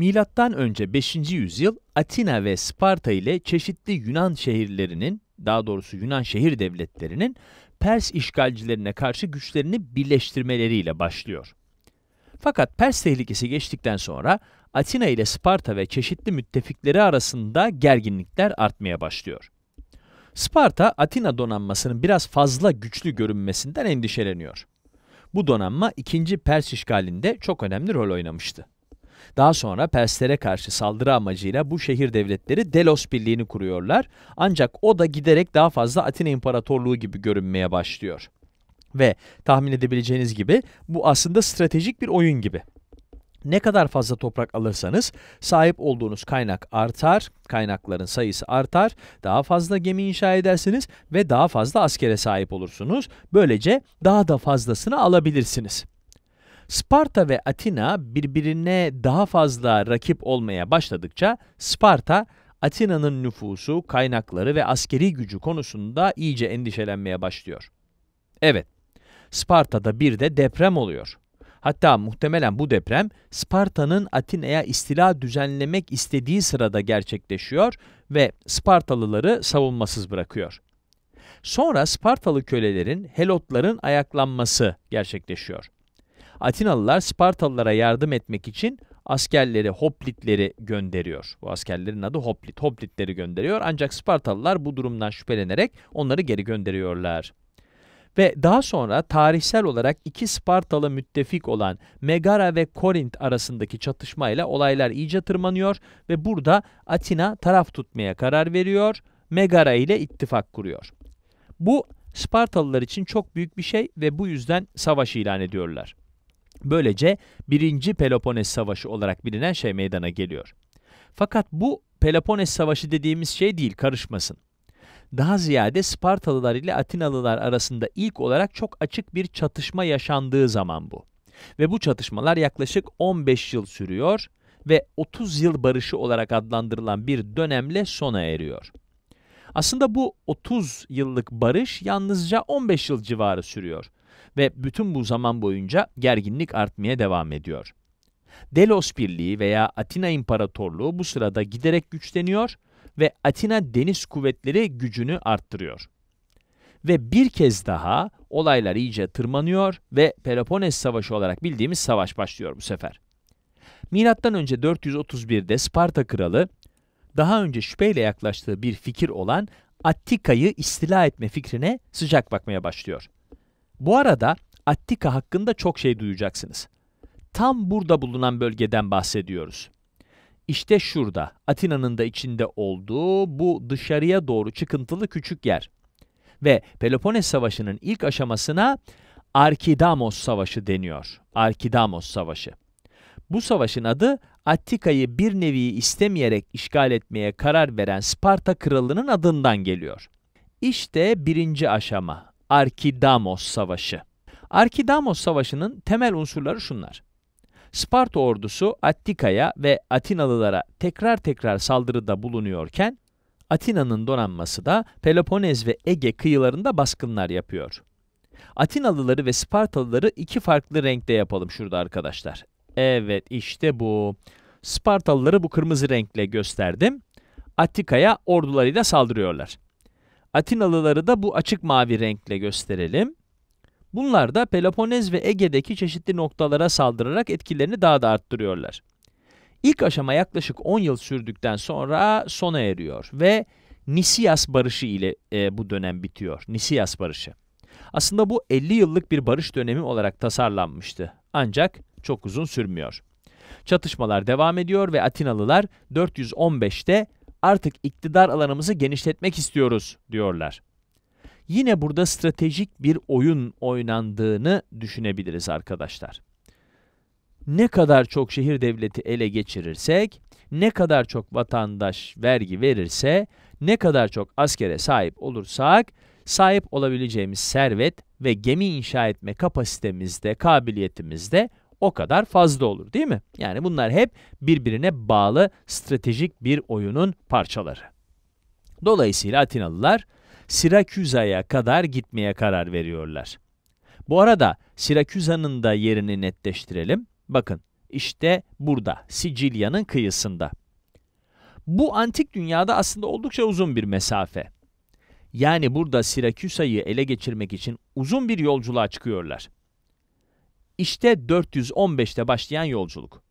Milattan önce 5. yüzyıl Atina ve Sparta ile çeşitli Yunan şehirlerinin, daha doğrusu Yunan şehir devletlerinin Pers işgalcilerine karşı güçlerini birleştirmeleriyle başlıyor. Fakat Pers tehlikesi geçtikten sonra Atina ile Sparta ve çeşitli müttefikleri arasında gerginlikler artmaya başlıyor. Sparta, Atina donanmasının biraz fazla güçlü görünmesinden endişeleniyor. Bu donanma 2. Pers işgalinde çok önemli rol oynamıştı. Daha sonra Perslere karşı saldırı amacıyla bu şehir devletleri Delos Birliği'ni kuruyorlar. Ancak o da giderek daha fazla Atina İmparatorluğu gibi görünmeye başlıyor. Ve tahmin edebileceğiniz gibi bu aslında stratejik bir oyun gibi. Ne kadar fazla toprak alırsanız sahip olduğunuz kaynak artar, kaynakların sayısı artar, daha fazla gemi inşa edersiniz ve daha fazla askere sahip olursunuz. Böylece daha da fazlasını alabilirsiniz. Sparta ve Atina birbirine daha fazla rakip olmaya başladıkça Sparta, Atina'nın nüfusu, kaynakları ve askeri gücü konusunda iyice endişelenmeye başlıyor. Evet, Sparta'da bir de deprem oluyor. Hatta muhtemelen bu deprem Sparta'nın Atina'ya istila düzenlemek istediği sırada gerçekleşiyor ve Spartalıları savunmasız bırakıyor. Sonra Spartalı kölelerin, Helotların ayaklanması gerçekleşiyor. Atinalılar Spartalılara yardım etmek için askerleri, hoplitleri gönderiyor. Bu askerlerin adı hoplit, hoplitleri gönderiyor. Ancak Spartalılar bu durumdan şüphelenerek onları geri gönderiyorlar. Ve daha sonra tarihsel olarak iki Spartalı müttefik olan Megara ve Korint arasındaki çatışmayla olaylar iyice tırmanıyor ve burada Atina taraf tutmaya karar veriyor, Megara ile ittifak kuruyor. Bu Spartalılar için çok büyük bir şey ve bu yüzden savaş ilan ediyorlar. Böylece birinci Peloponnes Savaşı olarak bilinen şey meydana geliyor. Fakat bu Peloponnes Savaşı dediğimiz şey değil, karışmasın. Daha ziyade Spartalılar ile Atinalılar arasında ilk olarak çok açık bir çatışma yaşandığı zaman bu. Ve bu çatışmalar yaklaşık 15 yıl sürüyor ve 30 yıl barışı olarak adlandırılan bir dönemle sona eriyor. Aslında bu 30 yıllık barış yalnızca 15 yıl civarı sürüyor. Ve bütün bu zaman boyunca gerginlik artmaya devam ediyor. Delos Birliği veya Atina İmparatorluğu bu sırada giderek güçleniyor ve Atina Deniz Kuvvetleri gücünü arttırıyor. Ve bir kez daha olaylar iyice tırmanıyor ve Peloponnes Savaşı olarak bildiğimiz savaş başlıyor bu sefer. Milattan önce 431'de Sparta kralı daha önce şüpheyle yaklaştığı bir fikir olan Attika'yı istila etme fikrine sıcak bakmaya başlıyor. Bu arada Attika hakkında çok şey duyacaksınız. Tam burada bulunan bölgeden bahsediyoruz. İşte şurada, Atina'nın da içinde olduğu bu dışarıya doğru çıkıntılı küçük yer. Ve Peloponnes Savaşı'nın ilk aşamasına Arkidamos Savaşı deniyor. Arkidamos Savaşı. Bu savaşın adı Attika'yı bir nevi istemeyerek işgal etmeye karar veren Sparta kralının adından geliyor. İşte birinci aşama Arkidamos Savaşı. Arkidamos Savaşı'nın temel unsurları şunlar. Sparta ordusu Attika'ya ve Atinalılara tekrar tekrar saldırıda bulunuyorken, Atina'nın donanması da Peloponez ve Ege kıyılarında baskınlar yapıyor. Atinalıları ve Spartalıları iki farklı renkte yapalım şurada arkadaşlar. Evet işte bu. Spartalıları bu kırmızı renkle gösterdim. Attika'ya ordularıyla saldırıyorlar. Atinalıları da bu açık mavi renkle gösterelim. Bunlar da Peloponez ve Ege'deki çeşitli noktalara saldırarak etkilerini daha da arttırıyorlar. İlk aşama yaklaşık 10 yıl sürdükten sonra sona eriyor ve Nisias Barışı ile e, bu dönem bitiyor. Nisias Barışı. Aslında bu 50 yıllık bir barış dönemi olarak tasarlanmıştı. Ancak çok uzun sürmüyor. Çatışmalar devam ediyor ve Atinalılar 415'te artık iktidar alanımızı genişletmek istiyoruz diyorlar. Yine burada stratejik bir oyun oynandığını düşünebiliriz arkadaşlar. Ne kadar çok şehir devleti ele geçirirsek, ne kadar çok vatandaş vergi verirse, ne kadar çok askere sahip olursak, sahip olabileceğimiz servet ve gemi inşa etme kapasitemizde, kabiliyetimizde o kadar fazla olur değil mi? Yani bunlar hep birbirine bağlı stratejik bir oyunun parçaları. Dolayısıyla Atinalılar Siraküza'ya kadar gitmeye karar veriyorlar. Bu arada Siraküza'nın da yerini netleştirelim. Bakın işte burada Sicilya'nın kıyısında. Bu antik dünyada aslında oldukça uzun bir mesafe. Yani burada Siraküsa'yı ele geçirmek için uzun bir yolculuğa çıkıyorlar. İşte 415'te başlayan yolculuk.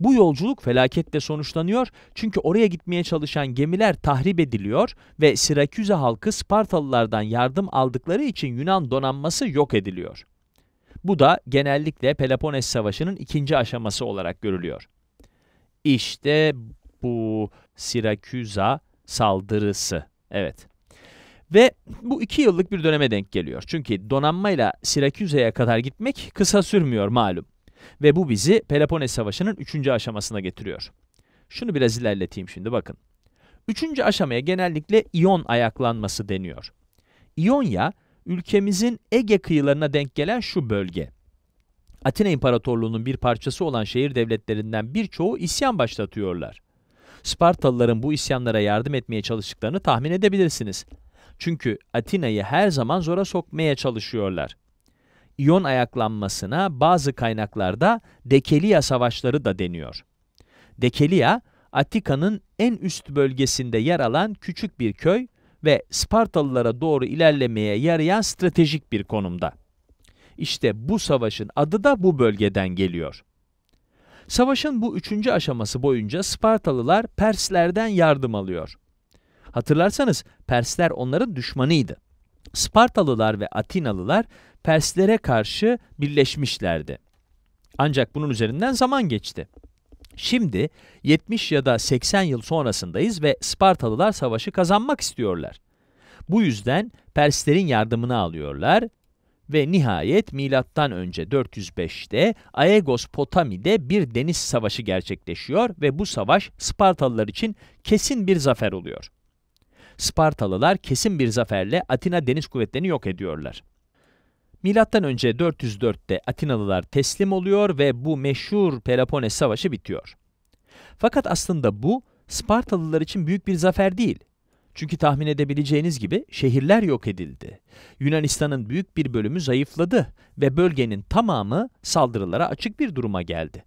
Bu yolculuk felaketle sonuçlanıyor çünkü oraya gitmeye çalışan gemiler tahrip ediliyor ve Siraküze halkı Spartalılardan yardım aldıkları için Yunan donanması yok ediliyor. Bu da genellikle Peloponnes Savaşı'nın ikinci aşaması olarak görülüyor. İşte bu Siraküza saldırısı. Evet. Ve bu iki yıllık bir döneme denk geliyor. Çünkü donanmayla Siraküze'ye kadar gitmek kısa sürmüyor malum. Ve bu bizi Peloponnes Savaşı'nın üçüncü aşamasına getiriyor. Şunu biraz ilerleteyim şimdi bakın. Üçüncü aşamaya genellikle İyon ayaklanması deniyor. İonya, ülkemizin Ege kıyılarına denk gelen şu bölge. Atina İmparatorluğu'nun bir parçası olan şehir devletlerinden birçoğu isyan başlatıyorlar. Spartalıların bu isyanlara yardım etmeye çalıştıklarını tahmin edebilirsiniz. Çünkü Atina'yı her zaman zora sokmaya çalışıyorlar. İyon ayaklanmasına bazı kaynaklarda Dekeliya savaşları da deniyor. Dekeliya, Atika'nın en üst bölgesinde yer alan küçük bir köy ve Spartalılara doğru ilerlemeye yarayan stratejik bir konumda. İşte bu savaşın adı da bu bölgeden geliyor. Savaşın bu üçüncü aşaması boyunca Spartalılar Perslerden yardım alıyor. Hatırlarsanız Persler onların düşmanıydı. Spartalılar ve Atinalılar Perslere karşı birleşmişlerdi. Ancak bunun üzerinden zaman geçti. Şimdi 70 ya da 80 yıl sonrasındayız ve Spartalılar savaşı kazanmak istiyorlar. Bu yüzden Perslerin yardımını alıyorlar ve nihayet milattan önce 405'te Aegos Potami'de bir deniz savaşı gerçekleşiyor ve bu savaş Spartalılar için kesin bir zafer oluyor. Spartalılar kesin bir zaferle Atina deniz kuvvetlerini yok ediyorlar. Milattan önce 404'te Atinalılar teslim oluyor ve bu meşhur Peloponnes Savaşı bitiyor. Fakat aslında bu Spartalılar için büyük bir zafer değil. Çünkü tahmin edebileceğiniz gibi şehirler yok edildi. Yunanistan'ın büyük bir bölümü zayıfladı ve bölgenin tamamı saldırılara açık bir duruma geldi.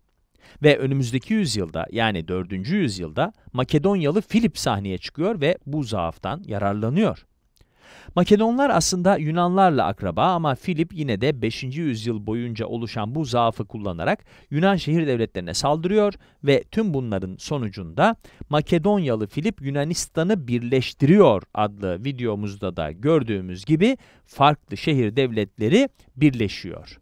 Ve önümüzdeki yüzyılda yani 4. yüzyılda Makedonyalı Filip sahneye çıkıyor ve bu zaaftan yararlanıyor. Makedonlar aslında Yunanlarla akraba ama Filip yine de 5. yüzyıl boyunca oluşan bu zaafı kullanarak Yunan şehir devletlerine saldırıyor ve tüm bunların sonucunda Makedonyalı Filip Yunanistan'ı birleştiriyor adlı videomuzda da gördüğümüz gibi farklı şehir devletleri birleşiyor.